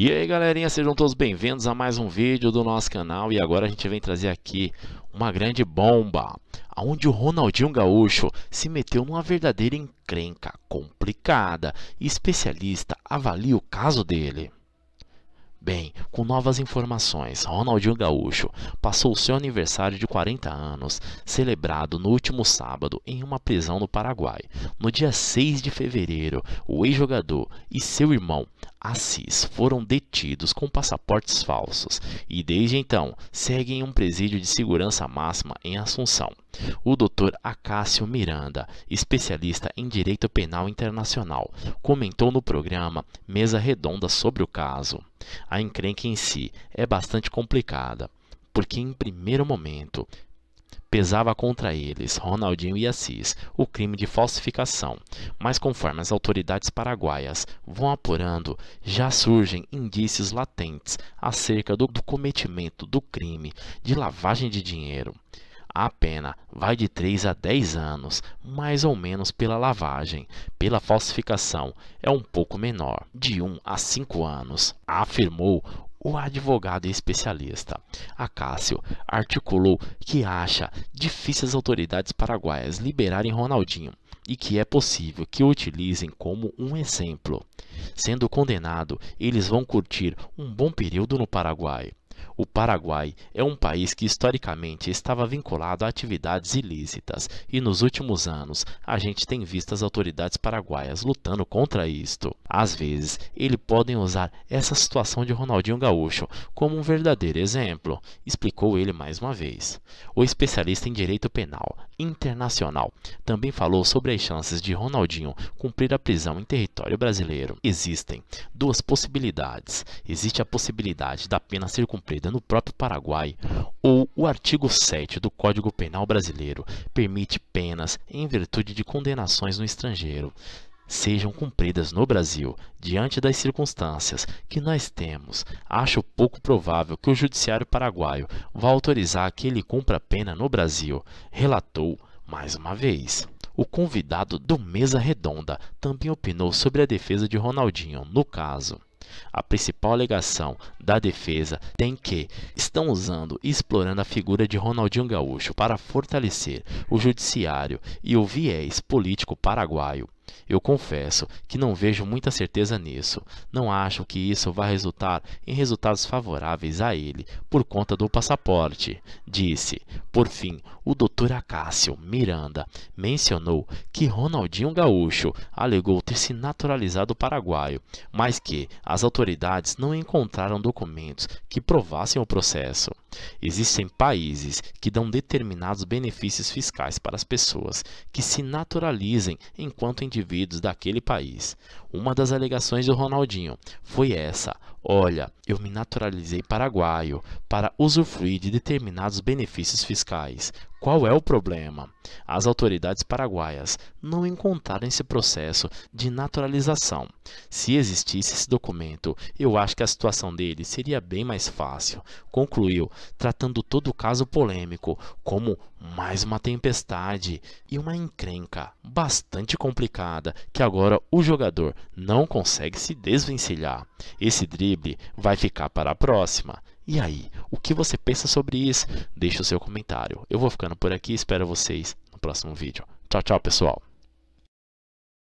E aí galerinha, sejam todos bem-vindos a mais um vídeo do nosso canal e agora a gente vem trazer aqui uma grande bomba, onde o Ronaldinho Gaúcho se meteu numa verdadeira encrenca complicada e especialista avalia o caso dele. Bem, com novas informações, Ronaldinho Gaúcho passou o seu aniversário de 40 anos, celebrado no último sábado em uma prisão no Paraguai. No dia 6 de fevereiro, o ex-jogador e seu irmão Assis foram detidos com passaportes falsos e desde então seguem um presídio de segurança máxima em Assunção. O Dr. Acácio Miranda, especialista em direito penal internacional, comentou no programa Mesa Redonda sobre o caso. A encrenca em si é bastante complicada, porque em primeiro momento pesava contra eles, Ronaldinho e Assis, o crime de falsificação. Mas conforme as autoridades paraguaias vão apurando, já surgem indícios latentes acerca do, do cometimento do crime de lavagem de dinheiro. A pena vai de 3 a 10 anos, mais ou menos pela lavagem. Pela falsificação é um pouco menor, de 1 a 5 anos, afirmou o advogado e especialista Acácio articulou que acha difícil as autoridades paraguaias liberarem Ronaldinho e que é possível que o utilizem como um exemplo. Sendo condenado, eles vão curtir um bom período no Paraguai. O Paraguai é um país que historicamente estava vinculado a atividades ilícitas e nos últimos anos a gente tem visto as autoridades paraguaias lutando contra isto. Às vezes, eles podem usar essa situação de Ronaldinho Gaúcho como um verdadeiro exemplo, explicou ele mais uma vez. O especialista em direito penal internacional. Também falou sobre as chances de Ronaldinho cumprir a prisão em território brasileiro. Existem duas possibilidades. Existe a possibilidade da pena ser cumprida no próprio Paraguai, ou o artigo 7 do Código Penal brasileiro permite penas em virtude de condenações no estrangeiro sejam cumpridas no Brasil, diante das circunstâncias que nós temos, acho pouco provável que o Judiciário paraguaio vá autorizar que ele cumpra a pena no Brasil, relatou mais uma vez. O convidado do Mesa Redonda também opinou sobre a defesa de Ronaldinho no caso. A principal alegação da defesa tem que estão usando e explorando a figura de Ronaldinho Gaúcho para fortalecer o judiciário e o viés político paraguaio. Eu confesso que não vejo muita certeza nisso. Não acho que isso vá resultar em resultados favoráveis a ele por conta do passaporte, disse. Por fim, o Dr. Acácio Miranda mencionou que Ronaldinho Gaúcho alegou ter se naturalizado paraguaio, mas que as autoridades não encontraram documentos que provassem o processo. Existem países que dão determinados benefícios fiscais para as pessoas que se naturalizem enquanto indivíduos daquele país. Uma das alegações do Ronaldinho foi essa: Olha, eu me naturalizei paraguaio para usufruir de determinados benefícios fiscais. Qual é o problema? As autoridades paraguaias não encontraram esse processo de naturalização. Se existisse esse documento, eu acho que a situação dele seria bem mais fácil. Concluiu, tratando todo o caso polêmico como mais uma tempestade e uma encrenca bastante complicada que agora o jogador não consegue se desvencilhar. Esse drible vai ficar para a próxima. E aí, o que você pensa sobre isso? Deixe o seu comentário. Eu vou ficando por aqui, espero vocês no próximo vídeo. Tchau, tchau, pessoal!